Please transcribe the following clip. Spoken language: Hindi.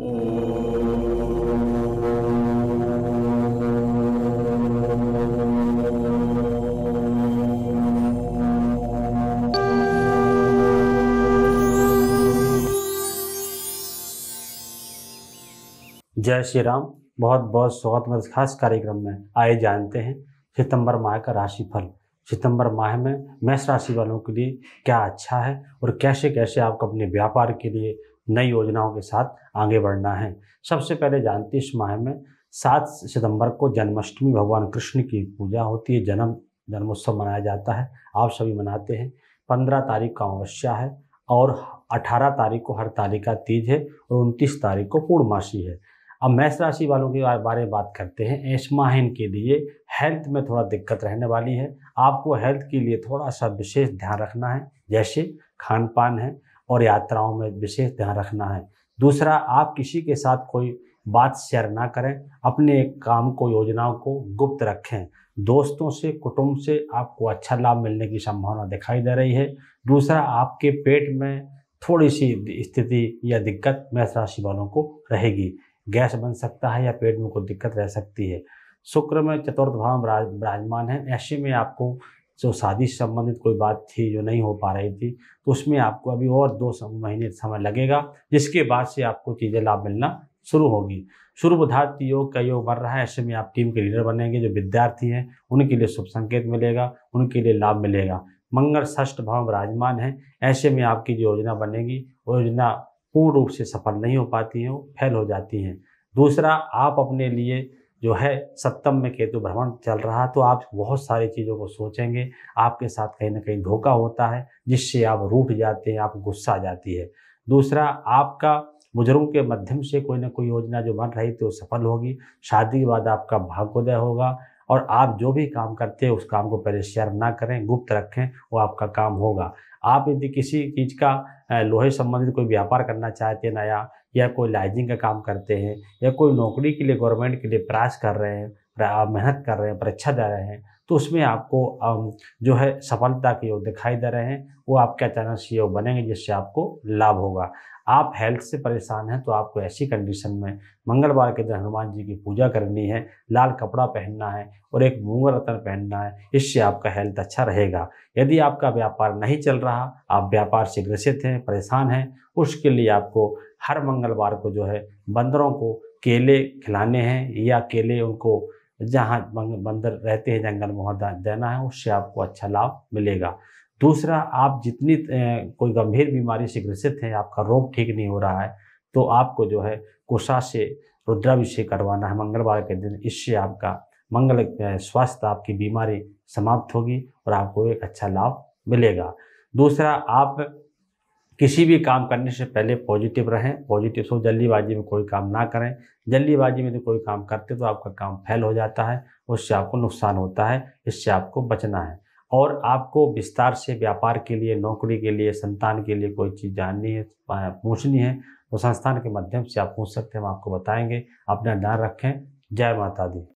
जय श्री राम बहुत बहुत स्वागत में इस खास कार्यक्रम में आए जानते हैं सितंबर माह का राशिफल सितंबर माह में मेष राशि वालों के लिए क्या अच्छा है और कैसे कैसे आपको अपने व्यापार के लिए नई योजनाओं के साथ आगे बढ़ना है सबसे पहले जानते इस माह में सात सितंबर को जन्माष्टमी भगवान कृष्ण की पूजा होती है जन्म जन्मोत्सव मनाया जाता है आप सभी मनाते हैं पंद्रह तारीख का अमावस्या है और अठारह तारीख को हर का तीज है और उनतीस तारीख को पूर्णमासी है अब मैष राशि वालों के बारे में बात करते हैं ऐश माहिन के लिए हेल्थ में थोड़ा दिक्कत रहने वाली है आपको हेल्थ के लिए थोड़ा सा विशेष ध्यान रखना है जैसे खान पान है और यात्राओं में विशेष ध्यान रखना है दूसरा आप किसी के साथ कोई बात शेयर ना करें अपने काम को योजनाओं को गुप्त रखें दोस्तों से कुटुंब से आपको अच्छा लाभ मिलने की संभावना दिखाई दे रही है दूसरा आपके पेट में थोड़ी सी स्थिति या दिक्कत मेष राशि वालों को रहेगी गैस बन सकता है या पेट में कोई दिक्कत रह सकती है शुक्र में चतुर्थ भाव विराजमान है ऐसे में आपको जो शादी से संबंधित कोई बात थी जो नहीं हो पा रही थी तो उसमें आपको अभी और दो महीने समय लगेगा जिसके बाद से आपको चीज़ें लाभ मिलना शुरू होगी शुरू धात योग का योग बन रहा है ऐसे में आप टीम के लीडर बनेंगे जो विद्यार्थी हैं उनके लिए शुभ संकेत मिलेगा उनके लिए लाभ मिलेगा मंगल षष्ठ भाव विराजमान है ऐसे में आपकी जो योजना बनेगी वो योजना पूर्ण रूप से सफल नहीं हो पाती हैं वो फेल हो जाती हैं दूसरा आप अपने लिए जो है सप्तम में केतु भ्रमण चल रहा तो आप बहुत सारी चीज़ों को सोचेंगे आपके साथ कहीं ना कहीं धोखा होता है जिससे आप रूठ जाते हैं आप गुस्सा आ जाती है दूसरा आपका बुजुर्गों के माध्यम से कोई ना कोई योजना जो बन रही थी वो सफल होगी शादी के बाद आपका भाग्योदय होगा और आप जो भी काम करते हैं उस काम को पहले शेयर ना करें गुप्त रखें वो आपका काम होगा आप यदि किसी चीज़ का लोहे संबंधित कोई व्यापार करना चाहते हैं नया या कोई लाइजिंग का काम करते हैं या कोई नौकरी के लिए गवर्नमेंट के लिए प्रयास कर रहे हैं आप मेहनत कर रहे हैं परीक्षा दे रहे हैं तो उसमें आपको जो है सफलता के योग दिखाई दे रहे हैं वो आपके अचानक से योग बनेंगे जिससे आपको लाभ होगा आप हेल्थ से परेशान हैं तो आपको ऐसी कंडीशन में मंगलवार के दिन हनुमान जी की पूजा करनी है लाल कपड़ा पहनना है और एक मूंग रतन पहनना है इससे आपका हेल्थ अच्छा रहेगा यदि आपका व्यापार नहीं चल रहा आप व्यापार से ग्रसित हैं परेशान हैं उसके लिए आपको हर मंगलवार को जो है बंदरों को केले खिलाने हैं या केले उनको जहाँ बंदर रहते हैं जंगल में वहाँ देना है उससे आपको अच्छा लाभ मिलेगा दूसरा आप जितनी कोई गंभीर बीमारी से ग्रसित हैं आपका रोग ठीक नहीं हो रहा है तो आपको जो है कोषा से रुद्राभिषेक करवाना है मंगलवार के दिन इससे आपका मंगल स्वास्थ्य आपकी बीमारी समाप्त होगी और आपको एक अच्छा लाभ मिलेगा दूसरा आप किसी भी काम करने से पहले पॉजिटिव रहें पॉजिटिव सो जल्दीबाजी में कोई काम ना करें जल्दीबाजी में तो कोई काम करते तो आपका काम फेल हो जाता है उससे आपको नुकसान होता है इससे आपको बचना है और आपको विस्तार से व्यापार के लिए नौकरी के लिए संतान के लिए कोई चीज़ जाननी है पूछनी है तो संस्थान के माध्यम से आप पूछ सकते हैं हम आपको बताएंगे अपना ध्यान रखें जय माता दी